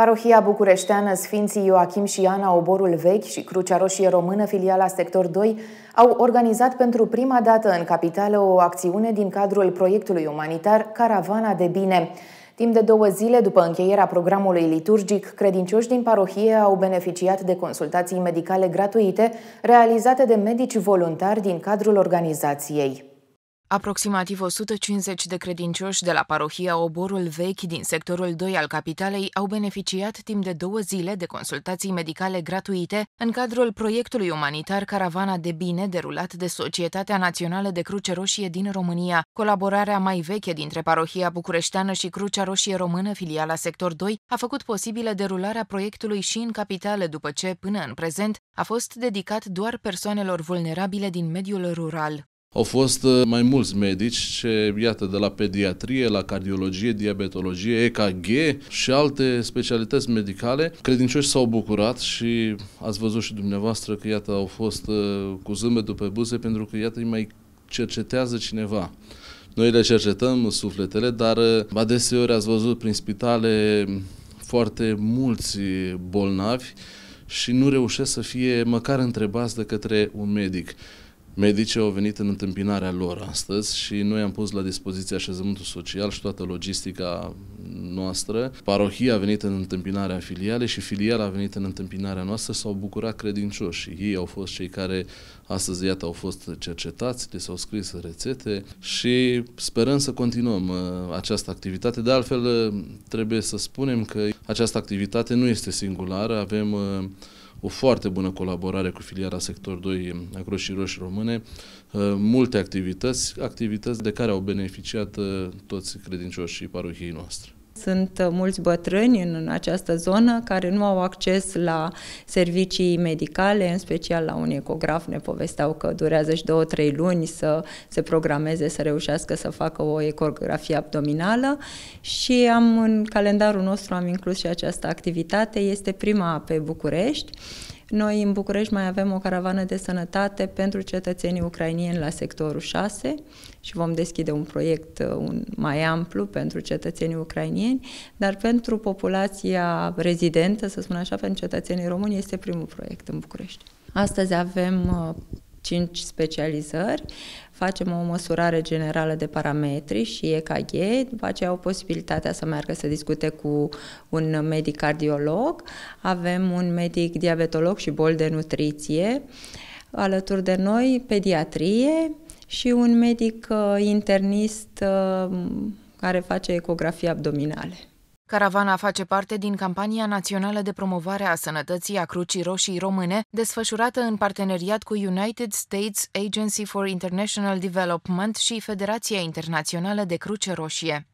Parohia bucureșteană Sfinții Ioachim și Ana Oborul Vechi și Crucea Roșie Română, filiala Sector 2, au organizat pentru prima dată în capitală o acțiune din cadrul proiectului umanitar Caravana de Bine. Timp de două zile după încheierea programului liturgic, credincioși din parohie au beneficiat de consultații medicale gratuite realizate de medici voluntari din cadrul organizației. Aproximativ 150 de credincioși de la parohia Oborul Vechi din sectorul 2 al capitalei au beneficiat timp de două zile de consultații medicale gratuite în cadrul proiectului umanitar Caravana de Bine derulat de Societatea Națională de Cruce Roșie din România. Colaborarea mai veche dintre parohia bucureșteană și Crucea Roșie Română, filiala sector 2, a făcut posibilă derularea proiectului și în capitală, după ce, până în prezent, a fost dedicat doar persoanelor vulnerabile din mediul rural. Au fost uh, mai mulți medici, ce, iată, de la pediatrie, la cardiologie, diabetologie, EKG și alte specialități medicale. Credincioși s-au bucurat și ați văzut și dumneavoastră că, iată, au fost uh, cu zâmbet după buze pentru că, iată, îi mai cercetează cineva. Noi le cercetăm sufletele, dar uh, adeseori ați văzut prin spitale foarte mulți bolnavi și nu reușesc să fie măcar întrebați de către un medic. Medicii au venit în întâmpinarea lor astăzi și noi am pus la dispoziție așezământul social și toată logistica noastră. Parohia a venit în întâmpinarea filialei și filiala a venit în întâmpinarea noastră, s-au bucurat credincioși. Ei au fost cei care astăzi, iată, au fost cercetați, le s-au scris rețete și sperăm să continuăm uh, această activitate. De altfel, uh, trebuie să spunem că această activitate nu este singulară, avem uh, o foarte bună colaborare cu filiala Sector 2 a și Roșii Român, rămâne uh, multe activități, activități de care au beneficiat uh, toți credincioșii parohiei noastre. Sunt uh, mulți bătrâni în această zonă care nu au acces la servicii medicale, în special la un ecograf. Ne povesteau că durează și două, trei luni să se programeze, să reușească să facă o ecografie abdominală și am în calendarul nostru am inclus și această activitate. Este prima pe București. Noi în București mai avem o caravană de sănătate pentru cetățenii ucrainieni la sectorul 6 și vom deschide un proiect uh, un, mai amplu pentru cetățenii ucrainieni, dar pentru populația rezidentă, să spun așa, pentru cetățenii români, este primul proiect în București. Astăzi avem uh, 5 specializări, facem o măsurare generală de parametri și EKG, după aceea au posibilitatea să meargă să discute cu un medic cardiolog, avem un medic diabetolog și bol de nutriție, alături de noi pediatrie și un medic uh, internist uh, care face ecografii abdominale. Caravana face parte din campania națională de promovare a sănătății a Crucii Roșii Române, desfășurată în parteneriat cu United States Agency for International Development și Federația Internațională de Cruce Roșie.